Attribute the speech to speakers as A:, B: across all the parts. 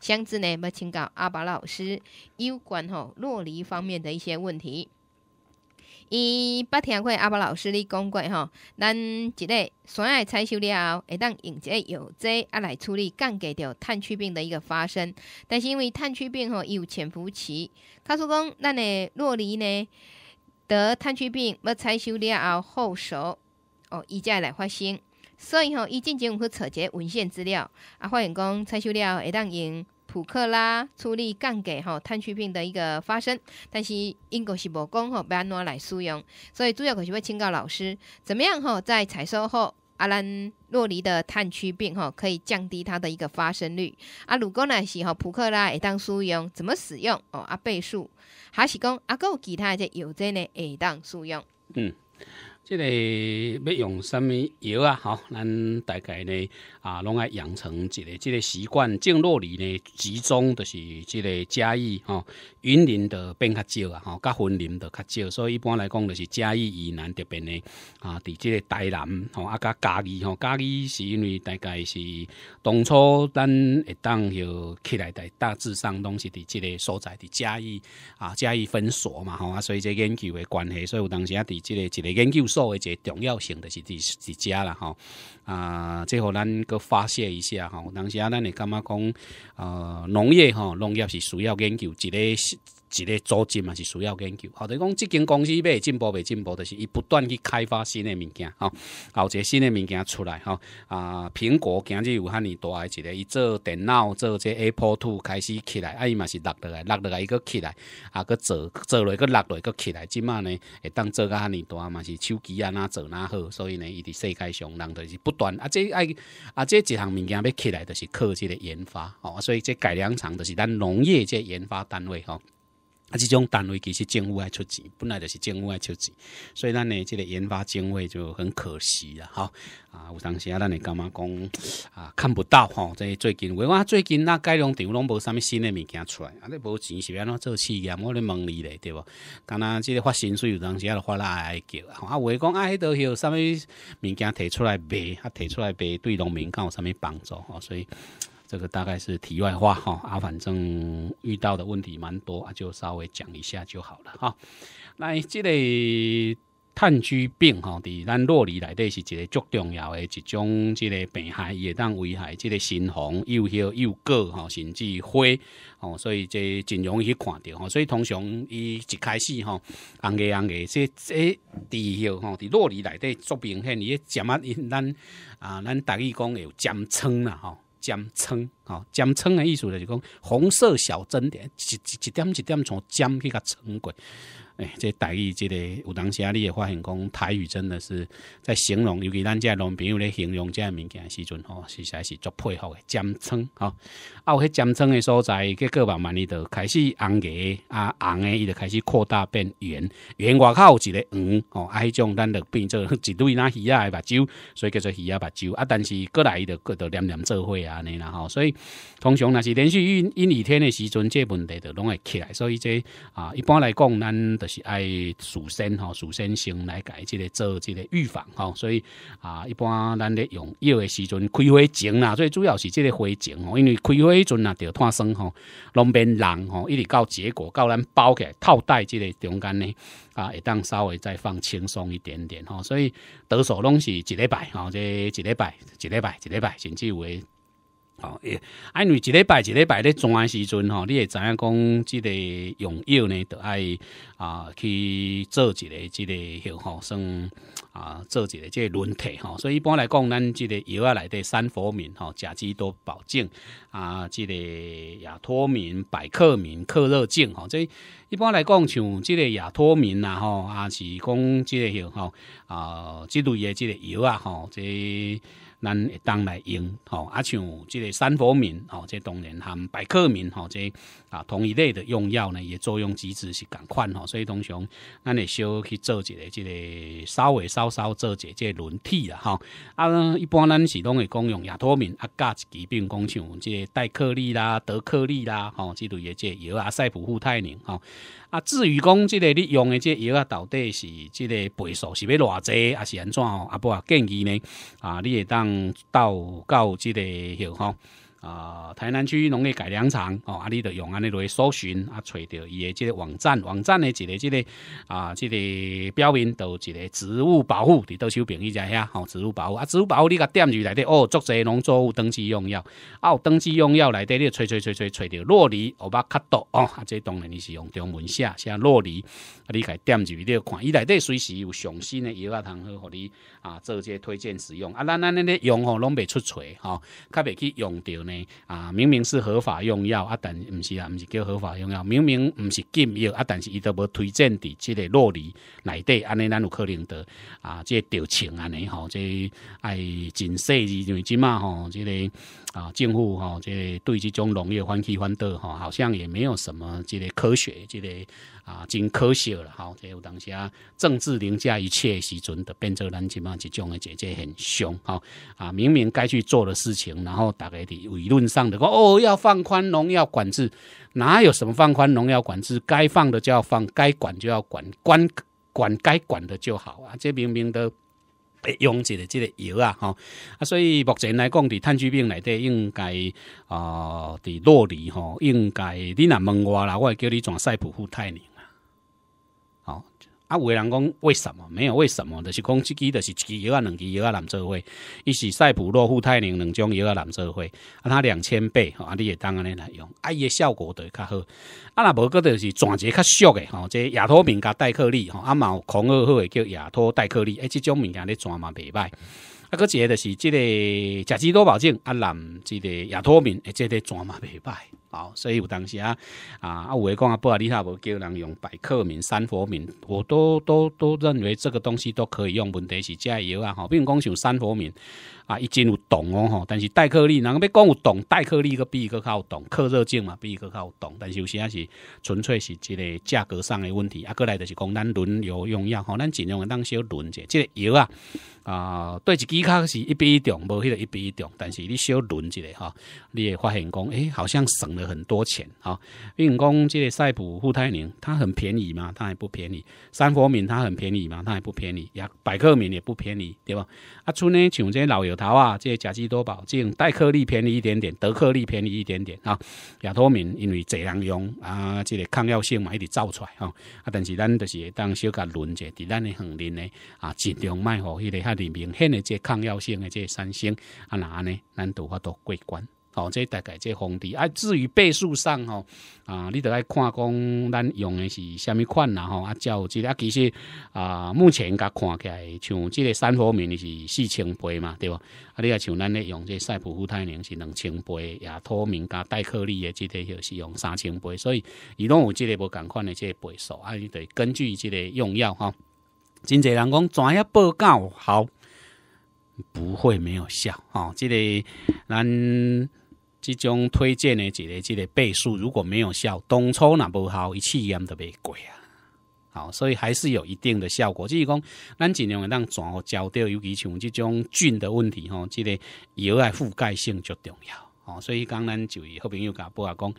A: 箱子呢要请教阿伯老师有关吼落梨方面的一些问题。伊捌听过阿伯老师咧讲过吼，咱一个先爱采收了，会当用一个药剂啊来处理降低着炭疽病的一个发生。但是因为炭疽病吼伊有潜伏期，假设讲咱的落梨呢得炭疽病要采收了后后熟哦，伊才会来发生。所以吼，伊进前有去去一个文献资料，啊，发现讲采收了会当用普克拉处理降低吼炭疽病的一个发生，但是英国是无讲吼要安怎来使用，所以主要可是要请教老师，怎么样吼在采收后阿兰洛梨的炭疽病吼可以降低它的一个发生率，啊，如果呢是吼普克拉会当使用，怎么使用哦？啊倍数，还是讲阿够其他一些药剂呢会当使用？嗯。即个要用啥物药啊？吼，咱大概呢啊，拢爱养成一个即个习惯。静落里呢，集中就是即个嘉义吼，云林的变较少啊，吼，甲云林的较少。所以一般来讲，就是嘉义以南特别呢啊，伫即个台南吼，啊，甲嘉义吼，嘉义是因为大概是当初咱一当就起来在大致上拢是伫即个所在的嘉义啊，嘉义分所嘛吼，啊，所以即研究的关系，所以有当时啊伫即个即个研究作为一个重要性的是第几家了吼。啊，最后咱搁发泄一下吼。当时啊，咱会感觉讲呃农业吼，农业是需要研究一个。一个组织嘛是需要研究，或者讲即间公司未进步未进步，就是伊不断去开发新的物件吼、有一者新的物件出来吼。啊，苹果今日有尼大的一个伊做电脑做这 Apple Two 开始起来，啊，伊嘛是落落来落落来，伊个起来，啊个做做落个落落个起来，即嘛呢，当做甲遐尼大嘛是手机啊哪做哪好，所以呢，伊伫世界上人就是不断啊，即爱啊即一项物件要起来，就是科技的研发哦，所以这改良厂就是咱农业这研发单位吼。啊，即种单位其实政府爱出钱，本来就是政府爱出钱，所以咱呢，即个研发经费就很可惜啊。吼啊，有当时啊，咱会感觉讲啊？看不到即、在最近，我最近那改良场拢无啥物新的物件出来，啊，你无钱是要做试验，我咧问你咧，对无？敢若即个发薪水有当时啊，发啦还叫，啊，话讲啊，迄个许啥物物件摕出来卖，啊，摕出来卖对农民有啥物帮助吼。所以。这个大概是题外话哈啊，反正遇到的问题蛮多啊，就稍微讲一下就好了哈。那这个炭疽病哈，伫咱洛里内底是一个足重要的一种这个病害，也当危害这个新房又黑又过哈，甚至灰哦，所以这真容易看到哈。所以通常伊一开始哈，红个红个，这这治一哈，伫洛里内底做病显，伊尖啊，因咱啊，咱大语讲有尖疮啦哈。尖村哦，尖村的意思就是讲红色小针点，一、一、一点、一点从尖去甲城过。哎，这台语，即个有当时啊，你也发现讲台语真的是在形容，尤其咱这农朋友咧形容这物件时阵吼，实在是足佩服的。尖村吼。啊，有迄尖村的所在，结果慢慢里都开始红嘅，啊红的伊就开始扩大变圆，圆外口有一个圆，哦，啊，迄种咱就变做 一堆那鱼仔目睭，所以叫做鱼仔目睭啊，但是过来伊就搁到凉做伙啊，安尼啦吼。所以通常若是连续阴阴雨天的时阵，这问题就拢会起来。所以这啊，一般来讲咱。是爱事先吼，事先先来改，即个做即个预防吼，所以啊，一般咱咧用药的时阵，开花前啊，最主要是即个花前吼，因为开花迄阵啊，着脱生吼，拢免人吼，一直到结果，到咱包起来套袋即个中间呢，啊，会当稍微再放轻松一点点吼，所以多数拢是一礼拜吼，即一礼拜，一礼拜，一礼拜，甚至为。哦，啊，因为一礼拜一礼拜咧，中安时阵吼，你会知影讲？即个用药呢，著爱啊去做一个，即个叫吼，算啊做一个即个轮替吼。所以一般来讲，咱即个药啊，内底三佛面吼，加基多保证啊，即个亚脱敏、百克敏、克热净吼。即一般来讲，像即个亚脱敏啊，吼，啊是讲即个叫吼啊，即类诶即个药啊，吼即。咱会当来用吼，啊像即个三氟敏吼，即当然含百克敏吼，即啊同一类的用药呢，也作用机制是共款吼，所以通常咱会小去做一个即个稍微稍稍做一个即轮替啦吼。啊，一般咱是拢会讲用亚托敏啊，一期并讲像即个代克利啦、德克利啦，吼，即类的即药啊，赛普、富泰宁吼。啊，至于讲即个你用的即药啊，到底是即个倍数是要偌济，还是安怎啊，不啊，建议呢，啊，你会当。到告之类，吼。啊，台南区农业改良场哦，阿你就用尼落来搜寻啊，找到伊的即个网站，网站呢一个即个啊，即个标明都一个植物保护，伫多手边伊只遐吼植物保护啊，植物保护你甲点入来底哦，作者农作物登记用药，哦，登记用药来底你吹吹吹吹吹到洛梨，欧巴卡多哦，啊，这当然你是用中文写写洛梨，啊，你点入去你底看伊内底随时有上新的药啊通好，互你啊做些推荐使用，啊，咱咱恁咧用吼拢未出错吼，较未去用着呢。啊，明明是合法用药啊，但唔是啊，唔是叫合法用药。明明唔是禁药啊，但是伊都无推荐伫即个洛里内底安尼咱有可能的啊，即调情安尼吼，即爱尽世意为嘛吼，即个。啊，政府哈，这对这种农业欢喜欢多哈，好像也没有什么这个科学，这个啊，真科学了哈。这有当下政治凌驾一切时准的，变成人起码这种的姐姐很凶哈啊！明明该去做的事情，然后大概的理论上的哦，要放宽农药管制，哪有什么放宽农药管制？该放的就要放，该管就要管，管管该管的就好啊！这明明的。用一个即个药啊，吼，啊，所以目前来讲，伫炭疽病内底，应该啊，伫洛里吼，应该你若问我啦，我会叫你转赛普富泰宁啊，好。啊！有人讲为什么？没有为什么著是讲一支著是一支药啊，两支药啊，蓝色灰，伊是赛普洛夫泰宁两种药啊，蓝色灰，啊，它两千倍，啊，你也当然来用，啊，伊的效果著会较好。啊，那无个就是转个较俗的，吼，即亚托敏加代克丽吼，啊嘛毛孔好的叫亚托代克丽。哎，这种物件咧转嘛袂歹。啊，个著就是即个甲基多保净，啊，蓝即个亚托明，即个转嘛袂歹。好，所以有当时啊，啊啊，的讲啊，不啊，你他不叫人用百克明、三氟明，我都都都认为这个东西都可以用。问题是，这个油啊，吼，比如讲像三氟明啊，一斤有懂哦，吼，但是代克力，人要讲有懂，代克力个比个有懂，克热症嘛，比个有懂，但是有时也是纯粹是这个价格上的问题。啊，过来就是讲，咱轮药用药，吼，咱尽量当小轮一下。这个药啊，啊，对一支较是一比一重，无迄个一比一重，但是你小轮一下，吼，你会发现讲，哎，好像省了。很多钱啊！运工这个赛普、富泰宁，它很便宜嘛，它也不便宜。三佛敏它很便宜嘛，它也不便宜。呀，百克敏也不便宜，对吧？啊，出呢，像这些老油头啊，这些甲基多宝、这种代颗粒便宜一点点，德克利便宜一点点啊。亚托敏因为这样用啊，这个抗药性嘛，一直造出来哈。啊，但是咱就是当小甲轮者，伫咱的恒林呢啊，尽量卖好迄个哈，明显的这抗药性的这三星啊哪呢，咱都发到或过关。哦，这大概这皇帝啊。至于倍数上，吼，啊，你得来看讲，咱用的是什么款，啦吼啊，叫即个其实啊，目前甲看起来，像即个三透面的是四千倍嘛，对吧？啊，你啊像咱咧用这赛普夫泰宁是两千倍，亚透明加戴克利的，即个就是用三千倍，所以伊拢有即个无共款的这倍数，啊，你得根据即个用药哈，真济人讲专业报告好，不会没有效，哈，即个咱。即种推荐的一个即个倍数如果没有效，当初若无好，一试验都别过啊。好，所以还是有一定的效果。就是讲，咱尽量会当转交掉，尤其像即种菌的问题吼，即个药来覆盖性就重要。哦，所以刚咱就好朋友甲波阿讲，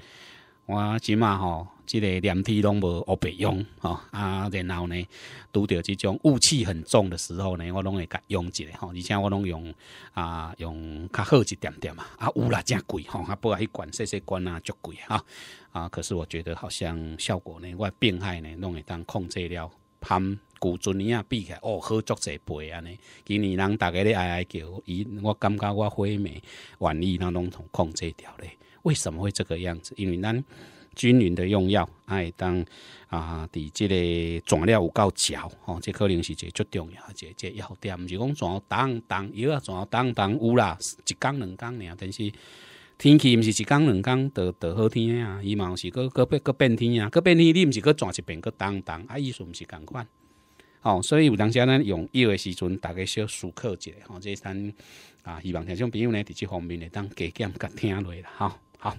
A: 我即码吼。即个连体拢无乌白用吼，啊，然后呢，拄着即种雾气很重的时候呢，我拢会用一个吼，而且我拢用啊，用较好一点点嘛，啊，有啦正贵吼，啊，不过迄罐细细罐啊，足贵啊，啊，可是我觉得好像效果呢，我病害呢，拢会当控制了，含古阵年啊，比起来哦好足济倍安尼，今年人大家咧哀哀叫，伊我感觉我灰眉愿意，让拢统控制掉咧，为什么会这个样子？因为咱。均匀的用药，哎，当啊，伫即个转料有够少吼，即可能是一个最重要、一个即要点，毋是讲转当当药，啊，转当当有啦，一工两工尔，但是天气毋是一工两工就就好天啊，伊嘛是各各变各变天啊，各变天你毋是去转一遍个当当，啊意思毋是共款，哦，所以有当时咱用药的时阵，大概小思考一下吼，这咱啊，希望听众朋友呢伫即方面呢当加减甲听落啦，吼，好。